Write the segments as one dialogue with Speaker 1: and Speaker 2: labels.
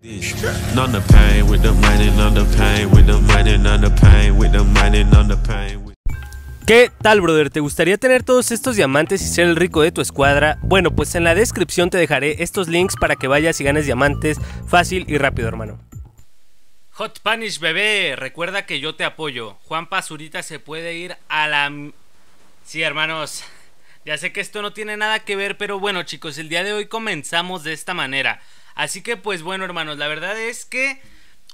Speaker 1: ¿Qué tal, brother? ¿Te gustaría tener todos estos diamantes y ser el rico de tu escuadra? Bueno, pues en la descripción te dejaré estos links para que vayas y ganes diamantes fácil y rápido, hermano. Hot punish bebé, recuerda que yo te apoyo. Juan Pazurita se puede ir a la... Sí, hermanos. Ya sé que esto no tiene nada que ver, pero bueno, chicos, el día de hoy comenzamos de esta manera. Así que pues bueno hermanos, la verdad es que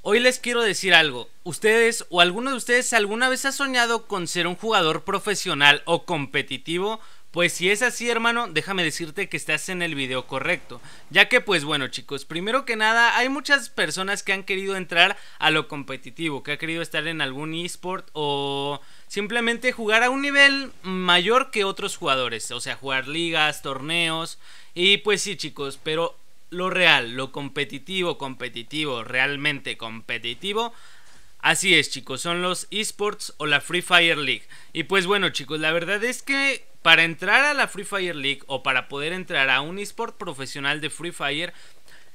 Speaker 1: hoy les quiero decir algo. Ustedes o alguno de ustedes alguna vez ha soñado con ser un jugador profesional o competitivo. Pues si es así hermano, déjame decirte que estás en el video correcto. Ya que pues bueno chicos, primero que nada hay muchas personas que han querido entrar a lo competitivo, que ha querido estar en algún esport o simplemente jugar a un nivel mayor que otros jugadores. O sea, jugar ligas, torneos. Y pues sí chicos, pero lo real, lo competitivo, competitivo, realmente competitivo. Así es, chicos, son los esports o la Free Fire League. Y pues bueno, chicos, la verdad es que para entrar a la Free Fire League o para poder entrar a un esport profesional de Free Fire,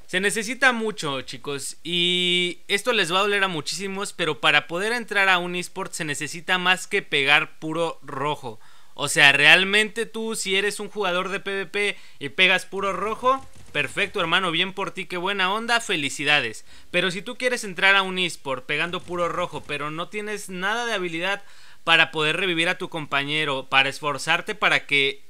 Speaker 1: se necesita mucho, chicos, y esto les va a doler a muchísimos, pero para poder entrar a un esport se necesita más que pegar puro rojo. O sea, realmente tú si eres un jugador de PvP y pegas puro rojo, Perfecto, hermano, bien por ti, qué buena onda, felicidades. Pero si tú quieres entrar a un eSport pegando puro rojo, pero no tienes nada de habilidad para poder revivir a tu compañero, para esforzarte para que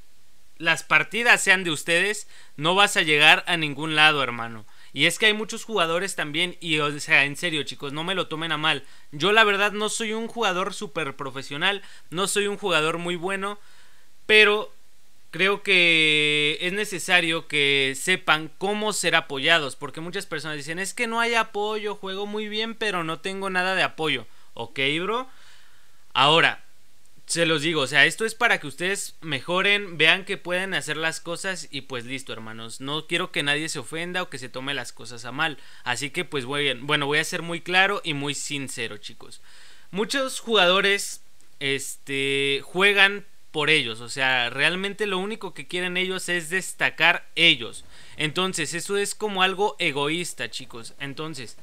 Speaker 1: las partidas sean de ustedes, no vas a llegar a ningún lado, hermano. Y es que hay muchos jugadores también, y o sea, en serio chicos, no me lo tomen a mal. Yo la verdad no soy un jugador súper profesional, no soy un jugador muy bueno, pero creo que es necesario que sepan cómo ser apoyados, porque muchas personas dicen, es que no hay apoyo, juego muy bien, pero no tengo nada de apoyo. Ok, bro. Ahora, se los digo, o sea, esto es para que ustedes mejoren, vean que pueden hacer las cosas y pues listo, hermanos. No quiero que nadie se ofenda o que se tome las cosas a mal. Así que pues voy bien. Bueno, voy a ser muy claro y muy sincero, chicos. Muchos jugadores este juegan por ellos. O sea, realmente lo único que quieren ellos es destacar ellos. Entonces, eso es como algo egoísta, chicos. Entonces,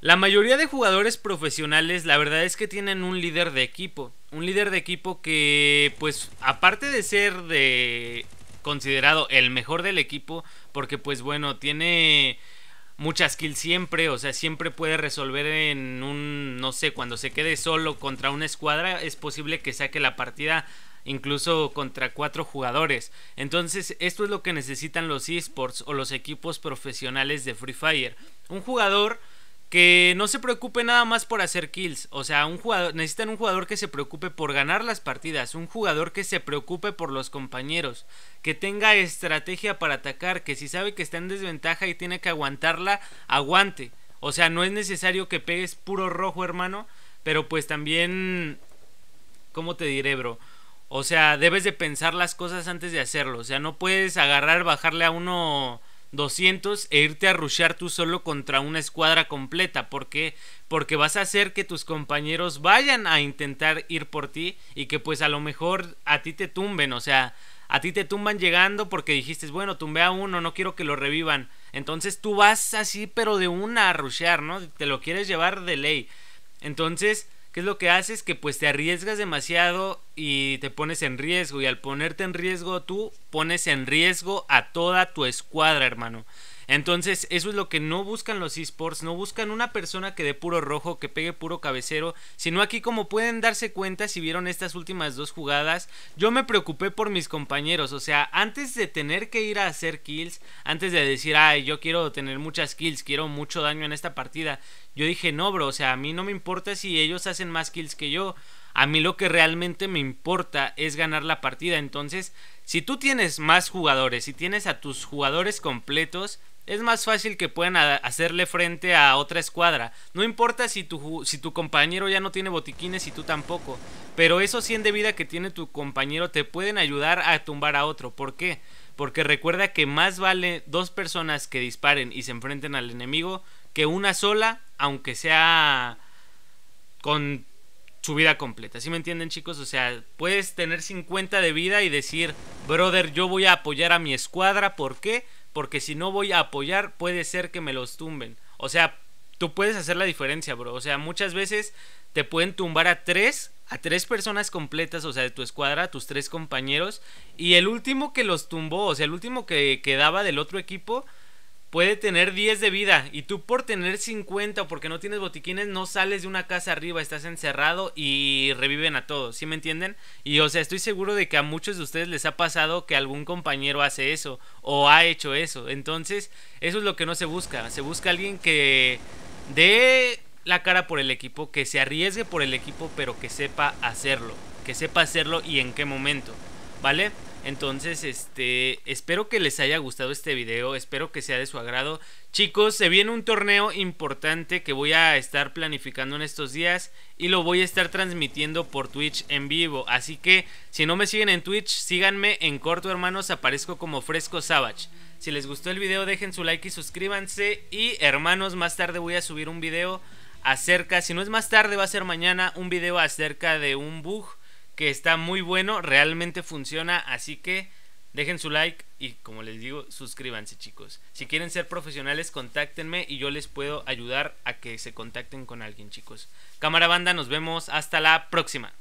Speaker 1: la mayoría de jugadores profesionales, la verdad es que tienen un líder de equipo. Un líder de equipo que, pues, aparte de ser de considerado el mejor del equipo, porque, pues, bueno, tiene muchas kills siempre, o sea, siempre puede resolver en un, no sé, cuando se quede solo contra una escuadra, es posible que saque la partida incluso contra cuatro jugadores. Entonces, esto es lo que necesitan los esports o los equipos profesionales de Free Fire. Un jugador que no se preocupe nada más por hacer kills. O sea, un jugador, necesitan un jugador que se preocupe por ganar las partidas, un jugador que se preocupe por los compañeros, que tenga estrategia para atacar, que si sabe que está en desventaja y tiene que aguantarla, aguante. O sea, no es necesario que pegues puro rojo, hermano, pero pues también... ¿Cómo te diré, bro? O sea, debes de pensar las cosas antes de hacerlo. O sea, no puedes agarrar, bajarle a uno 200 e irte a rushear tú solo contra una escuadra completa. ¿Por qué? Porque vas a hacer que tus compañeros vayan a intentar ir por ti y que pues a lo mejor a ti te tumben. O sea, a ti te tumban llegando porque dijiste, bueno, tumbé a uno, no quiero que lo revivan. Entonces tú vas así, pero de una a rushear, ¿no? Te lo quieres llevar de ley. Entonces ¿Qué es lo que haces? Que pues te arriesgas demasiado y te pones en riesgo. Y al ponerte en riesgo tú, pones en riesgo a toda tu escuadra, hermano. Entonces, eso es lo que no buscan los esports, no buscan una persona que dé puro rojo, que pegue puro cabecero, sino aquí como pueden darse cuenta si vieron estas últimas dos jugadas, yo me preocupé por mis compañeros, o sea, antes de tener que ir a hacer kills, antes de decir, ay, yo quiero tener muchas kills, quiero mucho daño en esta partida, yo dije, no, bro, o sea, a mí no me importa si ellos hacen más kills que yo, a mí lo que realmente me importa es ganar la partida, entonces... Si tú tienes más jugadores, si tienes a tus jugadores completos, es más fácil que puedan hacerle frente a otra escuadra. No importa si tu, si tu compañero ya no tiene botiquines y tú tampoco. Pero esos 100 de vida que tiene tu compañero te pueden ayudar a tumbar a otro. ¿Por qué? Porque recuerda que más vale dos personas que disparen y se enfrenten al enemigo que una sola, aunque sea con su vida completa. ¿Sí me entienden, chicos? O sea, puedes tener 50 de vida y decir, brother, yo voy a apoyar a mi escuadra. ¿Por qué? porque si no voy a apoyar, puede ser que me los tumben. O sea, tú puedes hacer la diferencia, bro. O sea, muchas veces te pueden tumbar a tres, a tres personas completas, o sea, de tu escuadra, a tus tres compañeros. Y el último que los tumbó, o sea, el último que quedaba del otro equipo, puede tener 10 de vida y tú por tener 50 o porque no tienes botiquines no sales de una casa arriba, estás encerrado y reviven a todos, ¿sí me entienden? Y o sea, estoy seguro de que a muchos de ustedes les ha pasado que algún compañero hace eso o ha hecho eso. Entonces, eso es lo que no se busca, se busca alguien que dé la cara por el equipo, que se arriesgue por el equipo, pero que sepa hacerlo, que sepa hacerlo y en qué momento, ¿vale? Entonces, este, espero que les haya gustado este video, espero que sea de su agrado. Chicos, se viene un torneo importante que voy a estar planificando en estos días y lo voy a estar transmitiendo por Twitch en vivo. Así que, si no me siguen en Twitch, síganme en corto, hermanos, aparezco como Fresco Savage. Si les gustó el video, dejen su like y suscríbanse. Y, hermanos, más tarde voy a subir un video acerca, si no es más tarde, va a ser mañana, un video acerca de un bug que está muy bueno, realmente funciona, así que dejen su like y como les digo, suscríbanse chicos. Si quieren ser profesionales, contáctenme y yo les puedo ayudar a que se contacten con alguien chicos. Cámara banda, nos vemos hasta la próxima.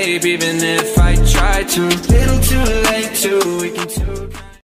Speaker 1: escape even if I try to Little too late to, we can